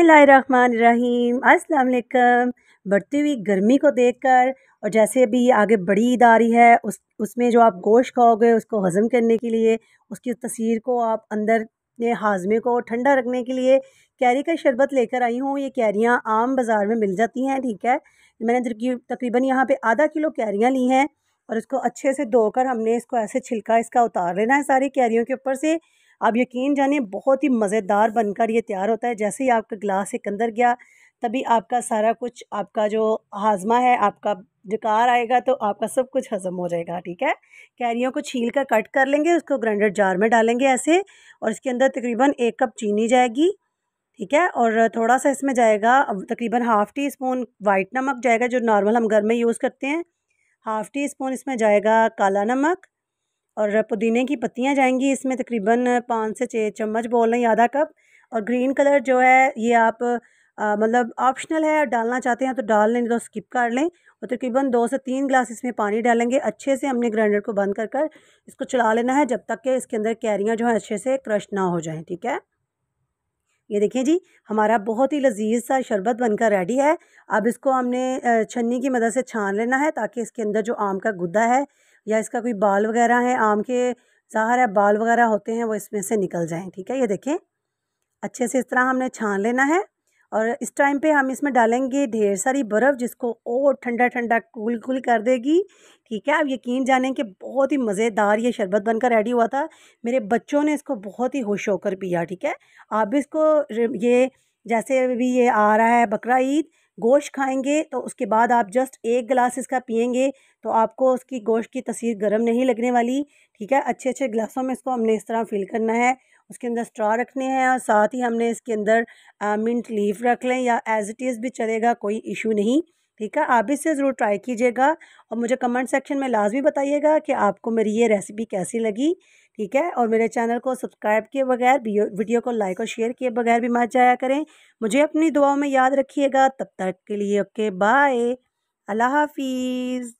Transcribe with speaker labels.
Speaker 1: बिस्मिल्लाहिर्रहमानिर्रहीम अस्सलाम बढ़ती हुई गर्मी को देखकर और जैसे अभी आगे बड़ी ईद आ रही है उस उसमें जो आप गोश्त खाओगे उसको हज़म करने के लिए उसकी तस्वीर को आप अंदर अपने हाजमे को ठंडा रखने के लिए कैरी का शरबत लेकर आई हूँ ये कैरियाँ आम बाज़ार में मिल जाती हैं ठीक है मैंने तकरीबन यहाँ पर आधा किलो कैरियाँ ली हैं और इसको अच्छे से धोकर हमने इसको ऐसे छिलका इसका उतार लेना है सारी कैरियों के ऊपर से आप यकीन जाने बहुत ही मज़ेदार बनकर ये तैयार होता है जैसे ही आपका गिलास एक अंदर गया तभी आपका सारा कुछ आपका जो हाजमा है आपका जकार आएगा तो आपका सब कुछ हज़म हो जाएगा ठीक है कैरियों को छील कर कट कर लेंगे उसको ग्राइंडर जार में डालेंगे ऐसे और इसके अंदर तकरीबन एक कप चीनी जाएगी ठीक है और थोड़ा सा इसमें जाएगा तकरीबन हाफ़ टी स्पून वाइट नमक जाएगा जो नॉर्मल हम घर में यूज़ करते हैं हाफ़ टी स्पून इसमें जाएगा काला नमक और पुदीने की पत्तियाँ जाएंगी इसमें तकरीबन पाँच से छः चम्मच बोल रही आधा कप और ग्रीन कलर जो है ये आप मतलब ऑप्शनल है डालना चाहते हैं तो डाल लें तो स्किप कर लें और तकरीबन दो से तीन ग्लास इसमें पानी डालेंगे अच्छे से हमने ग्राइंडर को बंद कर कर इसको चला लेना है जब तक कि इसके अंदर कैरियाँ जो हैं अच्छे से क्रश ना हो जाएँ ठीक है ये देखिए जी हमारा बहुत ही लजीज सा शरबत बनकर रेडी है अब इसको हमने छन्नी की मदद से छान लेना है ताकि इसके अंदर जो आम का गुद्दा है या इसका कोई बाल वगैरह है आम के ज़ाहर है बाल वगैरह होते हैं वो इसमें से निकल जाएँ ठीक है ये देखें अच्छे से इस तरह हमने छान लेना है और इस टाइम पे हम इसमें डालेंगे ढेर सारी बर्फ़ जिसको और ठंडा ठंडा कूल कूल कर देगी ठीक है आप यकीन जानें कि बहुत ही मज़ेदार ये शरबत बनकर रेडी हुआ था मेरे बच्चों ने इसको बहुत ही होश होकर पिया ठीक है आप भी इसको ये जैसे अभी ये आ रहा है बकरा ईद गोश्त खाएंगे तो उसके बाद आप जस्ट एक गिलास इसका पियेंगे तो आपको उसकी गोश्त की तस्वीर गर्म नहीं लगने वाली ठीक है अच्छे अच्छे गिलासों में इसको हमने इस तरह फिल करना है उसके अंदर स्ट्रॉ रखने हैं और साथ ही हमने इसके अंदर मिंट लीफ रख लें या एज़ इट इज़ भी चलेगा कोई इशू नहीं ठीक है आप इसे ज़रूर ट्राई कीजिएगा और मुझे कमेंट सेक्शन में लाजमी बताइएगा कि आपको मेरी ये रेसिपी कैसी लगी ठीक है और मेरे चैनल को सब्सक्राइब किए बगैर वीडियो को लाइक और शेयर किए बगैर भी मत जाया करें मुझे अपनी दुआओं में याद रखिएगा तब तक के लिए ओके बाय अल्लाह हाफिज़